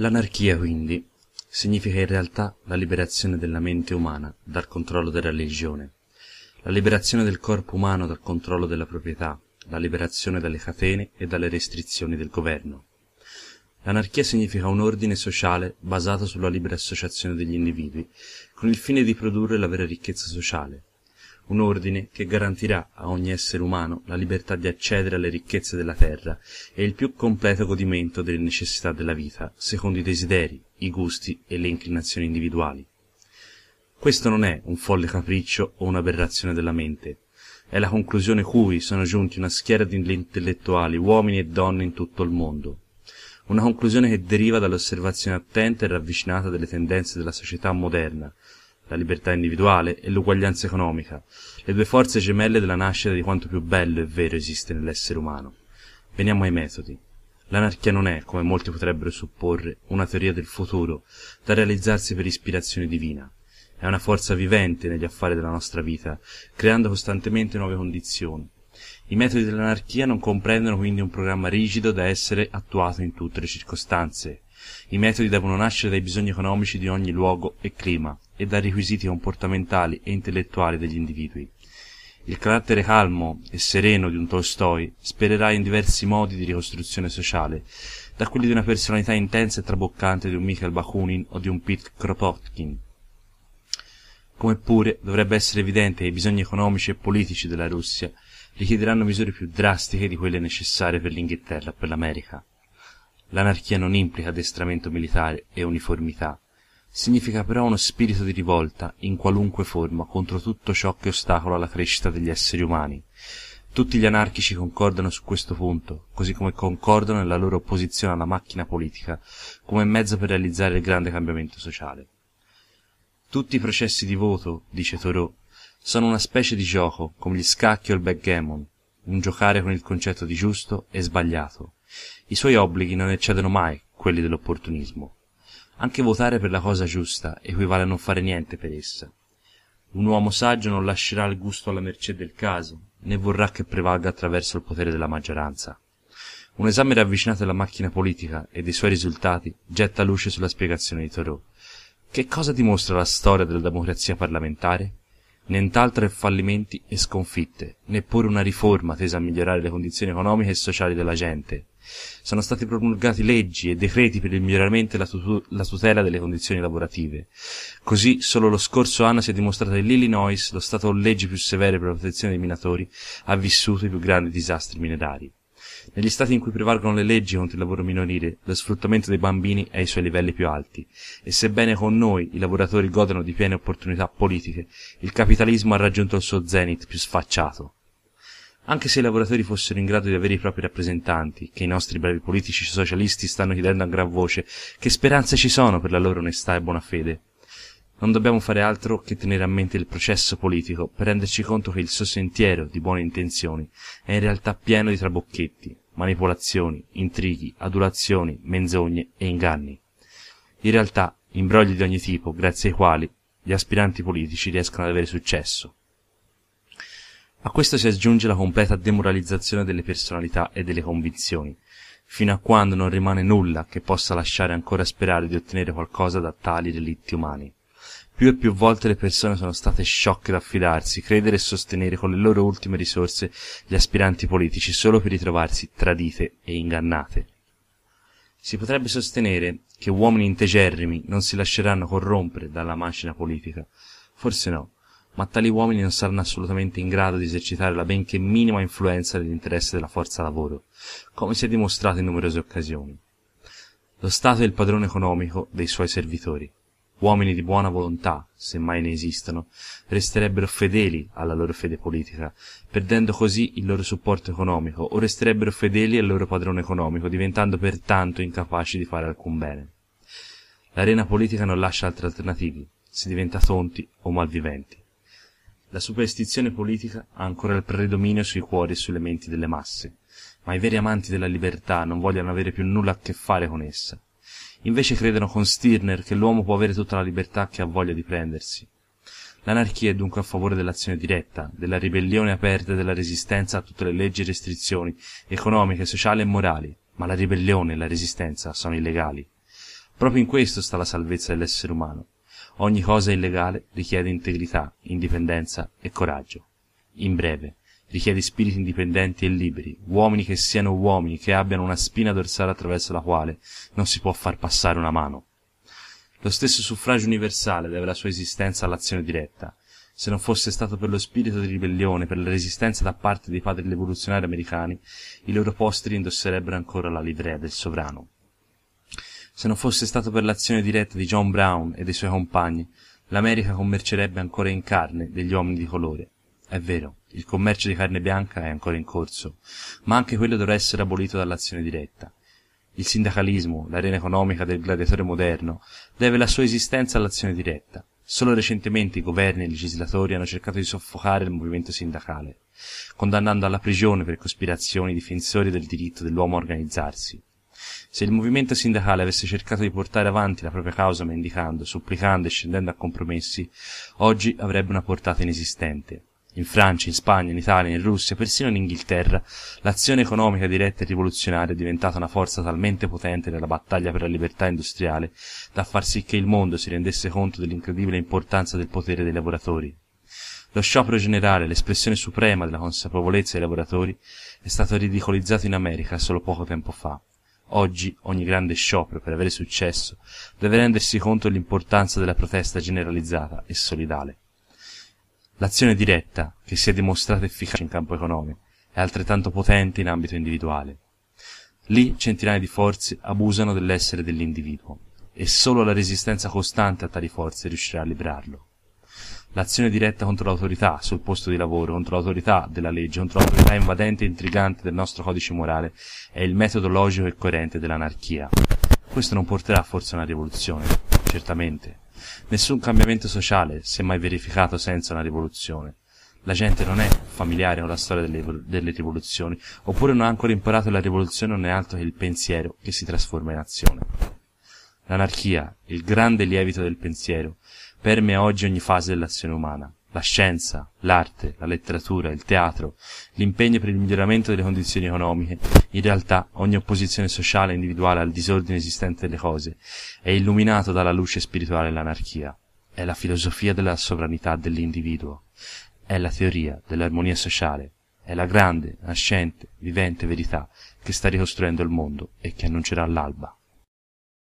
L'anarchia, quindi, significa in realtà la liberazione della mente umana dal controllo della religione, la liberazione del corpo umano dal controllo della proprietà, la liberazione dalle catene e dalle restrizioni del governo. L'anarchia significa un ordine sociale basato sulla libera associazione degli individui, con il fine di produrre la vera ricchezza sociale, un ordine che garantirà a ogni essere umano la libertà di accedere alle ricchezze della terra e il più completo godimento delle necessità della vita secondo i desideri, i gusti e le inclinazioni individuali. Questo non è un folle capriccio o un'aberrazione della mente, è la conclusione cui sono giunti una schiera di intellettuali, uomini e donne in tutto il mondo. Una conclusione che deriva dall'osservazione attenta e ravvicinata delle tendenze della società moderna, la libertà individuale e l'uguaglianza economica, le due forze gemelle della nascita di quanto più bello e vero esiste nell'essere umano. Veniamo ai metodi. L'anarchia non è, come molti potrebbero supporre, una teoria del futuro da realizzarsi per ispirazione divina. È una forza vivente negli affari della nostra vita, creando costantemente nuove condizioni. I metodi dell'anarchia non comprendono quindi un programma rigido da essere attuato in tutte le circostanze, i metodi devono nascere dai bisogni economici di ogni luogo e clima e dai requisiti comportamentali e intellettuali degli individui. Il carattere calmo e sereno di un Tolstoi spererà in diversi modi di ricostruzione sociale, da quelli di una personalità intensa e traboccante di un Mikhail Bakunin o di un Pete Kropotkin. Come pure dovrebbe essere evidente che i bisogni economici e politici della Russia richiederanno misure più drastiche di quelle necessarie per l'Inghilterra e per l'America. L'anarchia non implica addestramento militare e uniformità, significa però uno spirito di rivolta in qualunque forma contro tutto ciò che ostacola la crescita degli esseri umani. Tutti gli anarchici concordano su questo punto, così come concordano nella loro opposizione alla macchina politica come mezzo per realizzare il grande cambiamento sociale. Tutti i processi di voto, dice Thoreau, sono una specie di gioco, come gli scacchi o il backgammon, un giocare con il concetto di giusto e sbagliato, i suoi obblighi non eccedono mai quelli dell'opportunismo. Anche votare per la cosa giusta equivale a non fare niente per essa. Un uomo saggio non lascerà il gusto alla mercé del caso, né vorrà che prevalga attraverso il potere della maggioranza. Un esame ravvicinato della macchina politica e dei suoi risultati getta luce sulla spiegazione di Thoreau. Che cosa dimostra la storia della democrazia parlamentare? Nient'altro che fallimenti e sconfitte, neppure una riforma tesa a migliorare le condizioni economiche e sociali della gente, sono stati promulgati leggi e decreti per il miglioramento e la, tutela delle condizioni lavorative. Così, solo lo scorso anno si è dimostrato che l'Illinois, lo stato con leggi più severe per la protezione dei minatori, ha vissuto i più grandi disastri minerari. Negli stati in cui prevalgono le leggi contro il lavoro minorile, lo sfruttamento dei bambini è ai suoi livelli più alti, e sebbene con noi i lavoratori godano di piene opportunità politiche, il capitalismo ha raggiunto il suo zenit più sfacciato anche se i lavoratori fossero in grado di avere i propri rappresentanti, che i nostri bravi politici socialisti stanno chiedendo a gran voce, che speranze ci sono per la loro onestà e buona fede? Non dobbiamo fare altro che tenere a mente il processo politico per renderci conto che il suo sentiero di buone intenzioni è in realtà pieno di trabocchetti, manipolazioni, intrighi, adulazioni, menzogne e inganni. In realtà, imbrogli di ogni tipo grazie ai quali gli aspiranti politici riescono ad avere successo. A questo si aggiunge la completa demoralizzazione delle personalità e delle convinzioni, fino a quando non rimane nulla che possa lasciare ancora sperare di ottenere qualcosa da tali relitti umani. Più e più volte le persone sono state sciocche da fidarsi, credere e sostenere con le loro ultime risorse gli aspiranti politici solo per ritrovarsi tradite e ingannate. Si potrebbe sostenere che uomini integerrimi non si lasceranno corrompere dalla macina politica. Forse no, ma tali uomini non saranno assolutamente in grado di esercitare la benché minima influenza nell'interesse della forza lavoro, come si è dimostrato in numerose occasioni. Lo Stato è il padrone economico dei suoi servitori. Uomini di buona volontà, se mai ne esistono, resterebbero fedeli alla loro fede politica, perdendo così il loro supporto economico, o resterebbero fedeli al loro padrone economico, diventando pertanto incapaci di fare alcun bene. L'arena politica non lascia altri alternativi, si diventa tonti o malviventi la superstizione politica ha ancora il predominio sui cuori e sulle menti delle masse ma i veri amanti della libertà non vogliono avere più nulla a che fare con essa invece credono con stirner che l'uomo può avere tutta la libertà che ha voglia di prendersi l'anarchia è dunque a favore dell'azione diretta della ribellione aperta e della resistenza a tutte le leggi e restrizioni economiche sociali e morali ma la ribellione e la resistenza sono illegali proprio in questo sta la salvezza dell'essere umano ogni cosa illegale richiede integrità indipendenza e coraggio in breve richiede spiriti indipendenti e liberi uomini che siano uomini che abbiano una spina dorsale attraverso la quale non si può far passare una mano lo stesso suffragio universale deve la sua esistenza all'azione diretta se non fosse stato per lo spirito di ribellione per la resistenza da parte dei padri rivoluzionari americani i loro posteri indosserebbero ancora la livrea del sovrano se non fosse stato per l'azione diretta di John Brown e dei suoi compagni, l'America commercerebbe ancora in carne degli uomini di colore. È vero, il commercio di carne bianca è ancora in corso, ma anche quello dovrà essere abolito dall'azione diretta. Il sindacalismo, l'arena economica del gladiatore moderno, deve la sua esistenza all'azione diretta. Solo recentemente i governi e i legislatori hanno cercato di soffocare il movimento sindacale, condannando alla prigione per cospirazioni i difensori del diritto dell'uomo a organizzarsi. Se il movimento sindacale avesse cercato di portare avanti la propria causa mendicando, supplicando e scendendo a compromessi, oggi avrebbe una portata inesistente. In Francia, in Spagna, in Italia, in Russia, persino in Inghilterra, l'azione economica diretta e rivoluzionaria è diventata una forza talmente potente nella battaglia per la libertà industriale da far sì che il mondo si rendesse conto dell'incredibile importanza del potere dei lavoratori. Lo sciopero generale, l'espressione suprema della consapevolezza dei lavoratori, è stato ridicolizzato in America solo poco tempo fa. Oggi ogni grande sciopero, per avere successo, deve rendersi conto dell'importanza della protesta generalizzata e solidale. L'azione diretta, che si è dimostrata efficace in campo economico, è altrettanto potente in ambito individuale. Lì centinaia di forze abusano dell'essere dell'individuo, e solo la resistenza costante a tali forze riuscirà a liberarlo l'azione diretta contro l'autorità sul posto di lavoro, contro l'autorità della legge, contro l'autorità invadente e intrigante del nostro codice morale è il metodo logico e coerente dell'anarchia. Questo non porterà forse a una rivoluzione, certamente. Nessun cambiamento sociale si è mai verificato senza una rivoluzione. La gente non è familiare con la storia delle, delle rivoluzioni, oppure non ha ancora imparato che la rivoluzione non è altro che il pensiero che si trasforma in azione. L'anarchia, il grande lievito del pensiero, permea oggi ogni fase dell'azione umana. La scienza, l'arte, la letteratura, il teatro, l'impegno per il miglioramento delle condizioni economiche, in realtà ogni opposizione sociale e individuale al disordine esistente delle cose, è illuminato dalla luce spirituale dell'anarchia. È la filosofia della sovranità dell'individuo. È la teoria dell'armonia sociale. È la grande, nascente, vivente verità che sta ricostruendo il mondo e che annuncerà l'alba.